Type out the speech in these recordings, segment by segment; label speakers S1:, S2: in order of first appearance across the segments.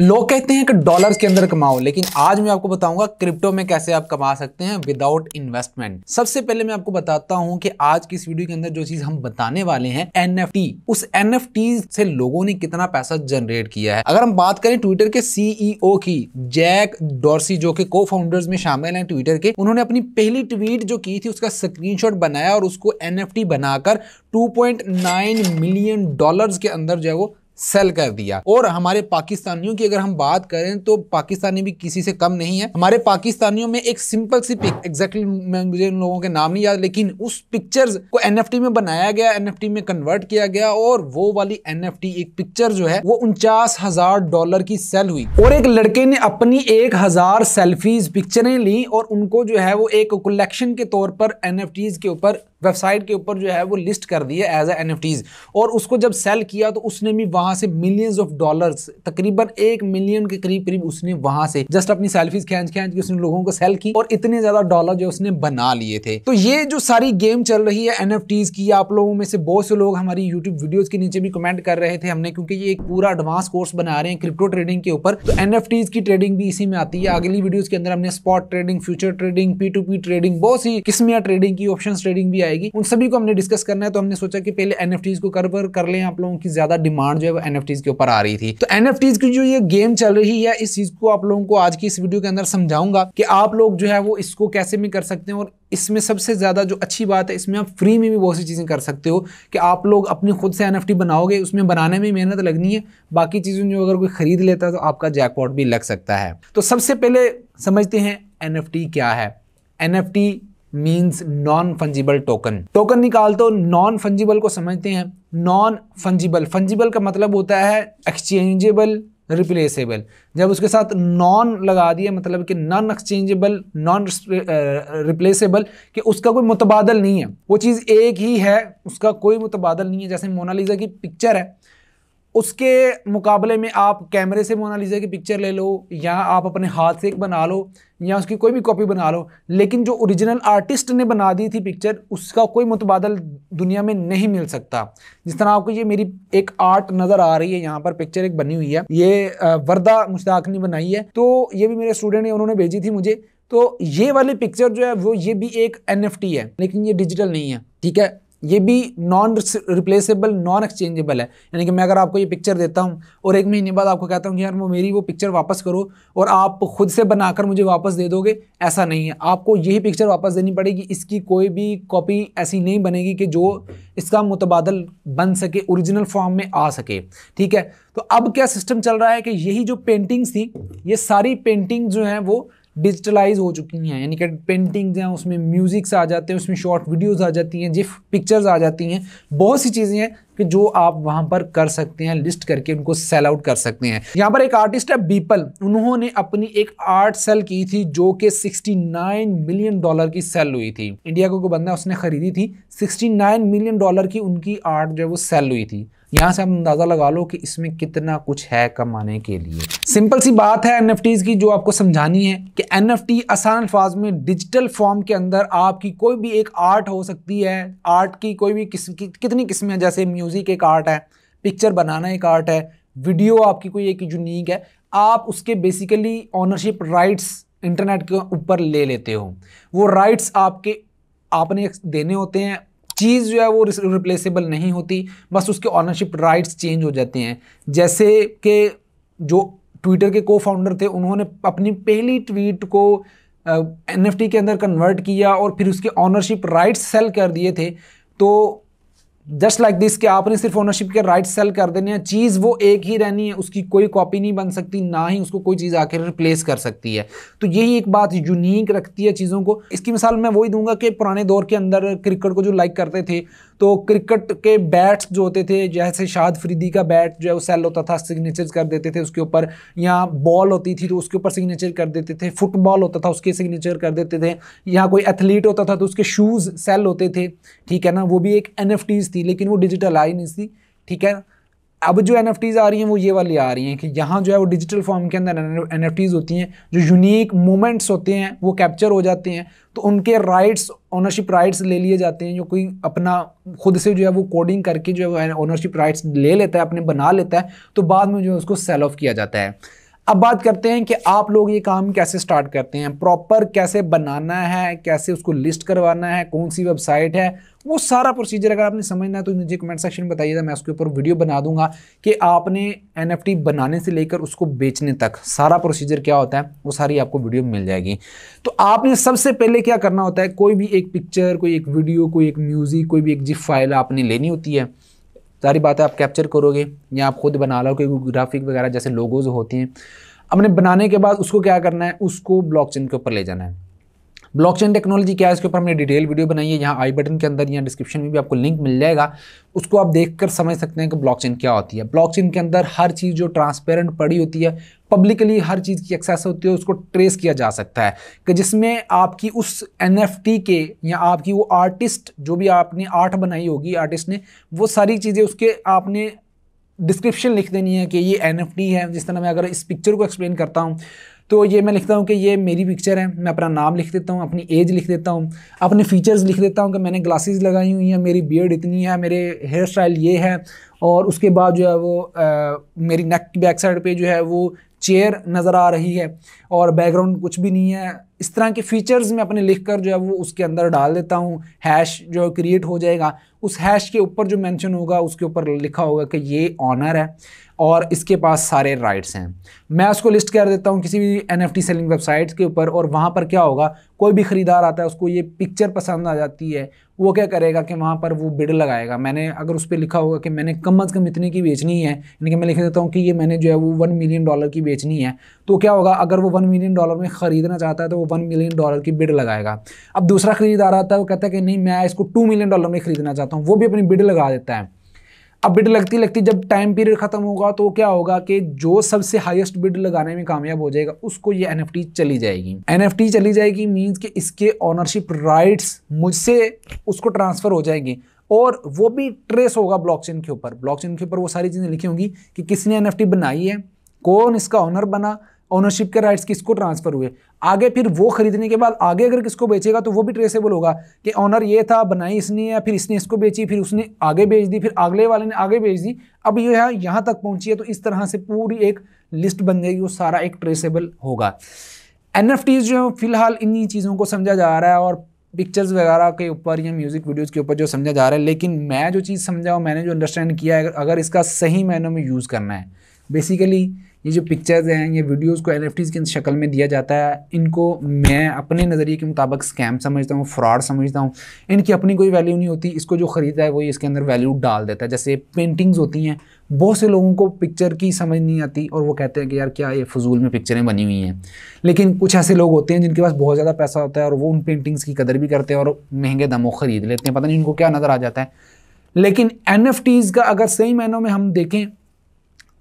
S1: लोग कहते हैं कि डॉलर्स के अंदर कमाओ लेकिन आज मैं आपको बताऊंगा क्रिप्टो में कैसे आप कमा सकते हैं विदाउट इन्वेस्टमेंट सबसे पहले मैं आपको बताता हूं कि आज की इस वीडियो के अंदर जो चीज हम बताने वाले हैं एनएफटी उस एनएफटी से लोगों ने कितना पैसा जनरेट किया है अगर हम बात करें ट्विटर के सीईओ e की जैक डॉर्सी जो के को फाउंडर्स में शामिल है ट्विटर के उन्होंने अपनी पहली ट्वीट जो की थी उसका स्क्रीन बनाया और उसको एन बनाकर टू मिलियन डॉलर के अंदर जो है वो सेल कर दिया और हमारे पाकिस्तानियों की अगर हम बात करें तो पाकिस्तानी भी किसी से कम नहीं है हमारे पाकिस्तानियों में एक सिंपल सी पिक एग्जैक्टली मुझे उन लोगों के नाम नहीं याद लेकिन उस पिक्चर्स को एनएफटी में बनाया गया एनएफटी में कन्वर्ट किया गया और वो वाली एनएफटी एक पिक्चर जो है वो उनचास हजार डॉलर की सेल हुई और एक लड़के ने अपनी एक हजार सेल्फीज पिक्चरें ली और उनको जो है वो एक कलेक्शन के तौर पर एन के ऊपर वेबसाइट के ऊपर जो है वो लिस्ट कर दी है एज ए एन और उसको जब सेल किया तो उसने भी वहां से मिलियंस ऑफ डॉलर्स तकरीबन एक मिलियन के करीब करीब उसने वहां से जस्ट अपनी सेल्फीज खेच खेच के उसने लोगों को सेल की और इतने ज़्यादा डॉलर जो उसने बना लिए थे तो ये जो सारी गेम चल रही है एन की आप लोगों में से बहुत से लोग हमारी यूट्यूब वीडियोज़ के नीचे भी कमेंट कर रहे थे हमने क्योंकि ये एक पूरा एडवांस कोर्स बना रहे हैं क्रिप्टो ट्रेडिंग के ऊपर तो एन की ट्रेडिंग भी इसी में आती है अगली वीडियोज़ के अंदर हमने spot trading future trading P trading बहुत सी किस्मिया ट्रेडिंग की ऑप्शन ट्रेडिंग भी आएगी उन सभी को हमने डिस्कस करना है तो हमने सोचा कि पहले एन को कवर कर लें आप लोगों की ज्यादा डिमांड जो है वो एन के ऊपर आ रही थी तो एन की जो ये गेम चल रही है इस चीज को आप लोगों को आज की इस वीडियो के अंदर समझाऊंगा कि आप लोग जो है वो इसको कैसे में कर सकते हैं और इसमें सबसे ज़्यादा जो अच्छी बात है इसमें आप फ्री में भी बहुत सी चीज़ें कर सकते हो कि आप लोग अपनी खुद से एन बनाओगे उसमें बनाने में मेहनत लगनी है बाकी चीज़ों जो अगर कोई ख़रीद लेता है तो आपका जैकपॉट भी लग सकता है तो सबसे पहले समझते हैं एन क्या है N means non fungible token token निकाल तो नॉन फंजिबल को समझते हैं नॉन फंजिबल फंजिबल का मतलब होता है एक्सचेंजेबल रिप्लेसेबल जब उसके साथ नॉन लगा दिया मतलब कि नॉन एक्सचेंजेबल नॉन रिप्लेसेबल कि उसका कोई मुतबादल नहीं है वो चीज़ एक ही है उसका कोई मुतबादल नहीं है जैसे मोनालिजा की पिक्चर है उसके मुकाबले में आप कैमरे से मोनालिजा की पिक्चर ले लो या आप अपने हाथ से एक बना लो या उसकी कोई भी कॉपी बना लो लेकिन जो ओरिजिनल आर्टिस्ट ने बना दी थी पिक्चर उसका कोई मुतबादल दुनिया में नहीं मिल सकता जिस तरह आपको ये मेरी एक आर्ट नज़र आ रही है यहाँ पर पिक्चर एक बनी हुई है ये वर्दा मुश्ताक ने बनाई है तो ये भी मेरे स्टूडेंट ने उन्होंने भेजी थी मुझे तो ये वाली पिक्चर जो है वो ये भी एक एन है लेकिन ये डिजिटल नहीं है ठीक है ये भी नॉन रिप्लेसेबल नॉन एक्सचेंजेबल है यानी कि मैं अगर आपको ये पिक्चर देता हूँ और एक महीने बाद आपको कहता हूँ कि यार वो मेरी वो पिक्चर वापस करो और आप खुद से बनाकर मुझे वापस दे दोगे ऐसा नहीं है आपको यही पिक्चर वापस देनी पड़ेगी इसकी कोई भी कॉपी ऐसी नहीं बनेगी कि जो इसका मुतबादल बन सके औरिजिनल फॉर्म में आ सके ठीक है तो अब क्या सिस्टम चल रहा है कि यही जो पेंटिंग्स थी ये सारी पेंटिंग जो हैं वो डिजिटलाइज हो चुकी हैं यानी कि पेंटिंग्स हैं उसमें म्यूज़िक्स आ जाते हैं उसमें शॉर्ट वीडियोस आ जाती हैं जिफ पिक्चर्स आ जाती हैं बहुत सी चीज़ें हैं कि जो आप वहाँ पर कर सकते हैं लिस्ट करके उनको सेल आउट कर सकते हैं यहाँ पर एक आर्टिस्ट है बीपल उन्होंने अपनी एक आर्ट सेल की थी जो कि 69 मिलियन डॉलर की सेल हुई थी इंडिया को बंदा उसने खरीदी थी 69 मिलियन डॉलर की उनकी आर्ट जो है वो सेल हुई थी यहाँ से आप अंदाज़ा लगा लो कि इसमें कितना कुछ है कमाने के लिए सिंपल सी बात है एन की जो आपको समझानी है कि एन आसान अल्फाज में डिजिटल फॉर्म के अंदर आपकी कोई भी एक आर्ट हो सकती है आर्ट की कोई भी किस्म की कितनी किस्में जैसे म्यूज़िक एक आर्ट है पिक्चर बनाना एक आर्ट है वीडियो आपकी कोई एक यूनिक है आप उसके बेसिकली ऑनरशिप राइट्स इंटरनेट के ऊपर ले लेते हो वो राइट्स आपके आपने देने होते हैं चीज़ जो है वो रिप्लेसेबल नहीं होती बस उसके ऑनरशिप राइट्स चेंज हो जाते हैं जैसे कि जो ट्विटर के को फाउंडर थे उन्होंने अपनी पहली ट्वीट को एन uh, के अंदर कन्वर्ट किया और फिर उसके ऑनरशिप राइट्स सेल कर दिए थे तो जस्ट लाइक दिस कि आपने सिर्फ ओनरशिप के राइट सेल कर देने हैं चीज़ वो एक ही रहनी है उसकी कोई कॉपी नहीं बन सकती ना ही उसको कोई चीज़ आकर रिप्लेस कर सकती है तो यही एक बात यूनिक रखती है चीज़ों को इसकी मिसाल मैं वही दूंगा कि पुराने दौर के अंदर क्रिकेट को जो लाइक करते थे तो क्रिकेट के बैट्स जो होते थे जैसे शाद फरीदी का बैट जो है वो सेल होता था सिग्नेचर कर देते थे उसके ऊपर या बॉल होती थी तो उसके ऊपर सिग्नेचर कर देते थे फुटबॉल होता था उसके सिग्नेचर कर देते थे या कोई एथलीट होता था तो उसके शूज़ सेल होते थे ठीक है ना वो भी एक एन थी लेकिन वो डिजिटल आई नहीं थी ठीक है अब जो एन आ रही हैं वो ये वाली आ रही हैं कि यहाँ जो है वो डिजिटल फॉर्म के अंदर एन होती हैं जो यूनिक मोमेंट्स होते हैं वो कैप्चर हो जाते हैं तो उनके राइट्स ओनरशिप राइट्स ले लिए जाते हैं जो कोई अपना खुद से जो है वो कोडिंग करके जो है ओनरशिप राइट्स ले लेता है अपने बना लेता है तो बाद में जो है उसको सेल ऑफ किया जाता है अब बात करते हैं कि आप लोग ये काम कैसे स्टार्ट करते हैं प्रॉपर कैसे बनाना है कैसे उसको लिस्ट करवाना है कौन सी वेबसाइट है वो सारा प्रोसीजर अगर आपने समझना है तो मुझे कमेंट सेक्शन में बताइएगा मैं उसके ऊपर वीडियो बना दूंगा कि आपने एन बनाने से लेकर उसको बेचने तक सारा प्रोसीजर क्या होता है वो सारी आपको वीडियो मिल जाएगी तो आपने सबसे पहले क्या करना होता है कोई भी एक पिक्चर कोई एक वीडियो कोई एक म्यूज़िक कोई भी एक जिप फाइल आपने लेनी होती है सारी बातें आप कैप्चर करोगे या आप खुद बना लो क्योंकि ग्राफिक वगैरह जैसे लोगोज होती हैं अपने बनाने के बाद उसको क्या करना है उसको ब्लॉकचेन के ऊपर ले जाना है ब्लॉकचेन टेक्नोलॉजी क्या है इसके ऊपर हमने डिटेल वीडियो बनाई है यहाँ आई बटन के अंदर या डिस्क्रिप्शन में भी आपको लिंक मिल जाएगा उसको आप देखकर समझ सकते हैं कि ब्लॉकचेन क्या होती है ब्लॉकचेन के अंदर हर चीज़ जो ट्रांसपेरेंट पड़ी होती है पब्लिकली हर चीज़ की एक्सेस होती है उसको ट्रेस किया जा सकता है कि जिसमें आपकी उस एन के या आपकी वो आर्टिस्ट जो भी आपने आर्ट बनाई होगी आर्टिस्ट ने वो सारी चीज़ें उसके आपने डिस्क्रिप्शन लिख देनी है कि ये एन है जिस तरह मैं अगर इस पिक्चर को एक्सप्लेन करता हूँ तो ये मैं लिखता हूँ कि ये मेरी पिक्चर है मैं अपना नाम लिख देता हूँ अपनी एज लिख देता हूँ अपने फीचर्स लिख देता हूँ कि मैंने ग्लासेस लगाई हुई हैं मेरी बियर्ड इतनी है मेरे हेयर स्टाइल ये है और उसके बाद जो है वो आ, मेरी नेक की बैक साइड पे जो है वो चेयर नज़र आ रही है और बैकग्राउंड कुछ भी नहीं है इस तरह के फीचर्स मैं अपने लिख कर जो है वो उसके अंदर डाल देता हूँ हैश जो क्रिएट हो जाएगा उस हैश के ऊपर जो मेंशन होगा उसके ऊपर लिखा होगा कि ये ऑनर है और इसके पास सारे राइट्स हैं मैं उसको लिस्ट कर देता हूँ किसी भी एन सेलिंग वेबसाइट्स के ऊपर और वहाँ पर क्या होगा कोई भी ख़रीदार आता है उसको ये पिक्चर पसंद आ जाती है वो क्या करेगा कि वहाँ पर वो बिड लगाएगा मैंने अगर उस पर लिखा होगा कि मैंने कम अज़ कम इतने की बेचनी है यानी कि मैं लिख देता हूँ कि ये मैंने जो है वो वन मिलियन डॉलर की बेचनी है तो क्या होगा अगर वो वन मिलियन डॉलर में ख़रीदना चाहता है तो वो वन मिलियन डॉलर की बिड लगाएगा अब दूसरा खरीदार आता है वो कहता है कि नहीं मैं इसको टू मिलियन डॉलर में ख़रीदना चाहता करता हूँ वो भी अपनी बिड लगा देता है अब बिड लगती लगती जब टाइम पीरियड ख़त्म होगा तो क्या होगा कि जो सबसे हाईएस्ट बिड लगाने में कामयाब हो जाएगा उसको ये एन चली जाएगी एन चली जाएगी मीन्स कि इसके ऑनरशिप राइट्स मुझसे उसको ट्रांसफ़र हो जाएंगे और वो भी ट्रेस होगा ब्लॉकचेन के ऊपर ब्लॉकचेन के ऊपर वो सारी चीज़ें लिखी होंगी कि किसने एन बनाई है कौन इसका ऑनर बना ओनरशिप के राइट्स किसको ट्रांसफर हुए आगे फिर वो खरीदने के बाद आगे अगर किसको बेचेगा तो वो भी ट्रेसेबल होगा कि ऑनर ये था बनाई इसने या फिर इसने इसको बेची फिर उसने आगे बेच दी फिर अगले वाले ने आगे बेच दी अब ये यह यहाँ तक पहुँची है तो इस तरह से पूरी एक लिस्ट बन जाएगी वो सारा एक ट्रेसेबल होगा एन जो है फिलहाल इन्हीं चीज़ों को समझा जा रहा है और पिक्चर्स वगैरह के ऊपर या म्यूज़िक वीडियोज़ के ऊपर जो समझा जा रहा है लेकिन मैं जो चीज़ समझा और मैंने जो अंडरस्टैंड किया है अगर इसका सही मैनों में यूज़ करना है बेसिकली ये जो पिक्चर्स हैं ये वीडियोस को एन की शक्ल में दिया जाता है इनको मैं अपने नज़रिए के मुताबिक स्कैम समझता हूँ फ्रॉड समझता हूँ इनकी अपनी कोई वैल्यू नहीं होती इसको जो ख़रीदा है वही इसके अंदर वैल्यू डाल देता है जैसे पेंटिंग्स होती हैं बहुत से लोगों को पिक्चर की समझ नहीं आती और वो कहते हैं कि यार क्या ये फजूल में पिक्चरें बनी हुई हैं लेकिन कुछ ऐसे लोग होते हैं जिनके पास बहुत ज़्यादा पैसा होता है और वो उन पेंटिंग्स की कदर भी करते हैं और महंगे दामों ख़रीद लेते हैं पता नहीं उनको क्या नज़र आ जाता है लेकिन एन का अगर सही मायनों में हम देखें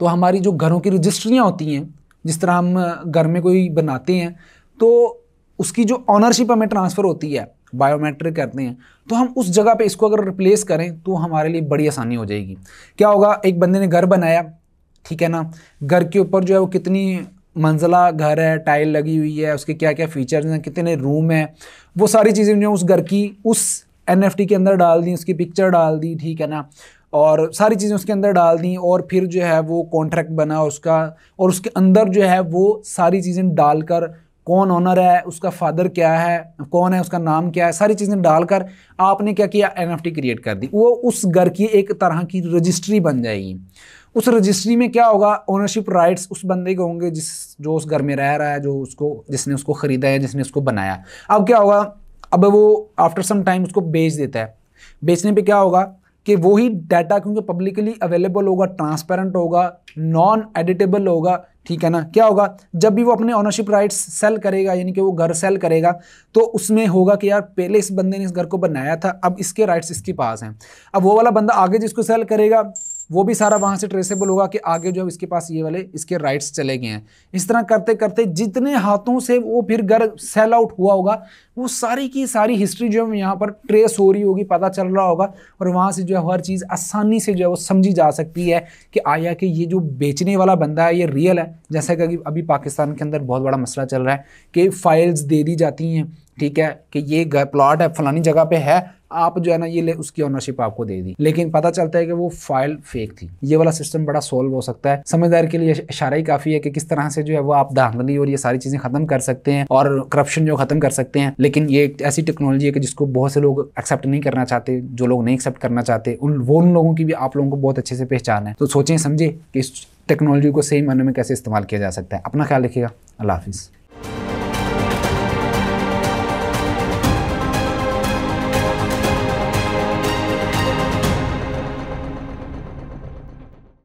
S1: तो हमारी जो घरों की रजिस्ट्रियाँ होती हैं जिस तरह हम घर में कोई बनाते हैं तो उसकी जो ऑनरशिप हमें ट्रांसफ़र होती है बायोमेट्रिक कहते हैं तो हम उस जगह पे इसको अगर रिप्लेस करें तो हमारे लिए बड़ी आसानी हो जाएगी क्या होगा एक बंदे ने घर बनाया ठीक है ना घर के ऊपर जो है वो कितनी मंजिला घर है टाइल लगी हुई है उसके क्या क्या फीचर्स हैं कितने रूम हैं वो सारी चीज़ें जो उस घर की उस एन के अंदर डाल दी उसकी पिक्चर डाल दी ठीक है ना और सारी चीज़ें उसके अंदर डाल दी और फिर जो है वो कॉन्ट्रैक्ट बना उसका और उसके अंदर जो है वो सारी चीज़ें डालकर कौन ऑनर है उसका फादर क्या है कौन है उसका नाम क्या है सारी चीज़ें डालकर आपने क्या किया एन क्रिएट कर दी वो उस घर की एक तरह की रजिस्ट्री बन जाएगी उस रजिस्ट्री में क्या होगा ओनरशिप राइट्स उस बंदे के होंगे जिस जो उस घर में रह रहा है जो उसको जिसने उसको ख़रीदा है जिसने उसको बनाया अब क्या होगा अब वो आफ्टर सम टाइम उसको बेच देता है बेचने पे क्या होगा कि वही डाटा क्योंकि पब्लिकली अवेलेबल होगा ट्रांसपेरेंट होगा नॉन एडिटेबल होगा ठीक है ना क्या होगा जब भी वो अपने ऑनरशिप राइट्स सेल करेगा यानी कि वो घर सेल करेगा तो उसमें होगा कि यार पहले इस बंदे ने इस घर को बनाया था अब इसके राइट्स इसके पास हैं अब वो वाला बंदा आगे जिसको सेल करेगा वो भी सारा वहाँ से ट्रेसेबल होगा कि आगे जो है इसके पास ये वाले इसके राइट्स चले गए हैं इस तरह करते करते जितने हाथों से वो फिर घर सेल आउट हुआ होगा वो सारी की सारी हिस्ट्री जो है यहाँ पर ट्रेस हो रही होगी पता चल रहा होगा और वहाँ से जो है हर चीज़ आसानी से जो है वो समझी जा सकती है कि आया कि ये जो बेचने वाला बंदा है ये रियल है जैसा कि अभी पाकिस्तान के अंदर बहुत बड़ा मसला चल रहा है कि फाइल्स दे दी जाती हैं ठीक है कि ये प्लॉट है फलानी जगह पे है आप जो है ना ये ले उसकी ऑनरशिप आपको दे दी लेकिन पता चलता है कि वो फाइल फेक थी ये वाला सिस्टम बड़ा सोल्व हो सकता है समझदार के लिए इशारा ही काफी है कि किस तरह से जो है वो आप धांधली और ये सारी चीजें खत्म कर सकते हैं और करप्शन जो खत्म कर सकते हैं लेकिन ये ऐसी टेक्नोलॉजी है कि जिसको बहुत से लोग एक्सेप्ट नहीं करना चाहते जो लोग नहीं एक्सेप्ट करना चाहते उन वो उन लोगों की भी आप लोगों को बहुत अच्छे से पहचान है तो सोचें समझे कि इस टेक्नोलॉजी को सही मानने में कैसे इस्तेमाल किया जा सकता है अपना ख्याल रखिएगा अल्लाह हाफिज़